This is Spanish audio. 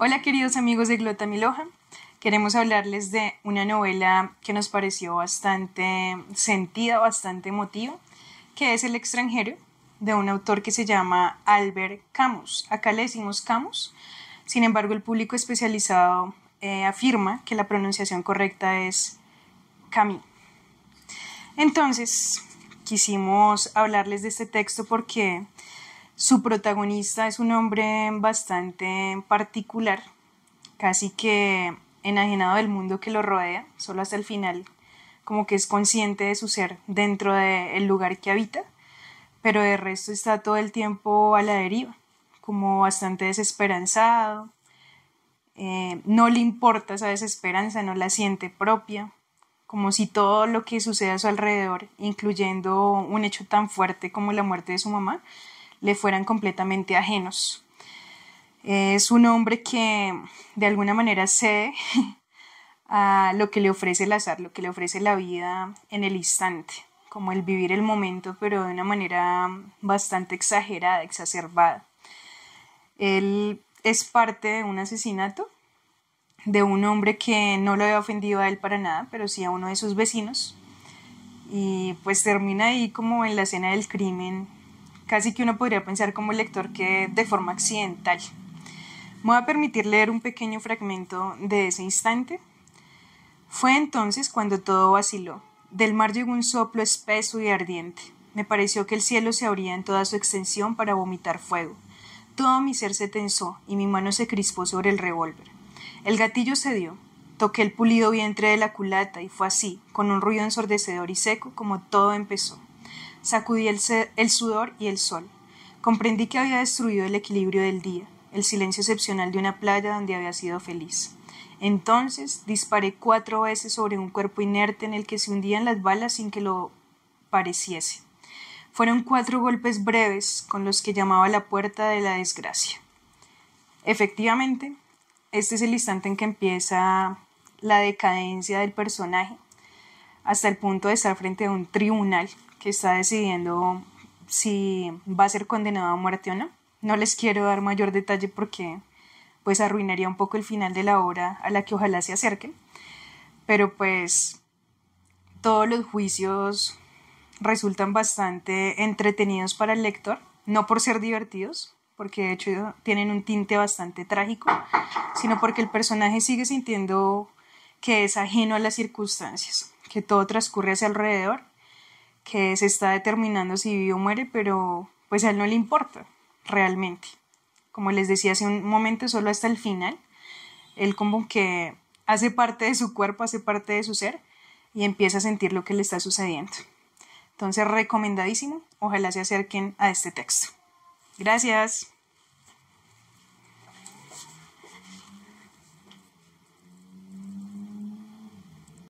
Hola queridos amigos de Miloja, Queremos hablarles de una novela que nos pareció bastante sentida, bastante emotiva, que es El extranjero, de un autor que se llama Albert Camus. Acá le decimos Camus. Sin embargo, el público especializado eh, afirma que la pronunciación correcta es Camus. Entonces, quisimos hablarles de este texto porque su protagonista es un hombre bastante particular, casi que enajenado del mundo que lo rodea, solo hasta el final, como que es consciente de su ser dentro del lugar que habita, pero de resto está todo el tiempo a la deriva, como bastante desesperanzado, eh, no le importa esa desesperanza, no la siente propia, como si todo lo que sucede a su alrededor, incluyendo un hecho tan fuerte como la muerte de su mamá, le fueran completamente ajenos. Es un hombre que de alguna manera cede a lo que le ofrece el azar, lo que le ofrece la vida en el instante, como el vivir el momento, pero de una manera bastante exagerada, exacerbada. Él es parte de un asesinato de un hombre que no lo había ofendido a él para nada, pero sí a uno de sus vecinos. Y pues termina ahí como en la escena del crimen, Casi que uno podría pensar como lector que de forma accidental. Me voy a permitir leer un pequeño fragmento de ese instante. Fue entonces cuando todo vaciló. Del mar llegó un soplo espeso y ardiente. Me pareció que el cielo se abría en toda su extensión para vomitar fuego. Todo mi ser se tensó y mi mano se crispó sobre el revólver. El gatillo cedió. Toqué el pulido vientre de la culata y fue así, con un ruido ensordecedor y seco, como todo empezó. Sacudí el, sudor y el sol. Comprendí que había destruido el equilibrio del día, el silencio excepcional de una playa donde había sido feliz. Entonces disparé cuatro veces sobre un cuerpo inerte en el que se hundían las balas sin que lo pareciese. Fueron cuatro golpes breves con los que llamaba la puerta de la desgracia. Efectivamente, este es el instante en que empieza la decadencia del personaje, hasta el punto de estar frente a un tribunal que está decidiendo si va a ser condenado a muerte o no. No les quiero dar mayor detalle porque pues arruinaría un poco el final de la obra a la que ojalá se acerquen. Pero pues todos los juicios resultan bastante entretenidos para el lector, no por ser divertidos, porque de hecho tienen un tinte bastante trágico, sino porque el personaje sigue sintiendo que es ajeno a las circunstancias, que todo transcurre hacia alrededor que se está determinando si vive o muere, pero pues a él no le importa realmente. Como les decía hace un momento, solo hasta el final, él como que hace parte de su cuerpo, hace parte de su ser y empieza a sentir lo que le está sucediendo. Entonces, recomendadísimo, ojalá se acerquen a este texto. Gracias.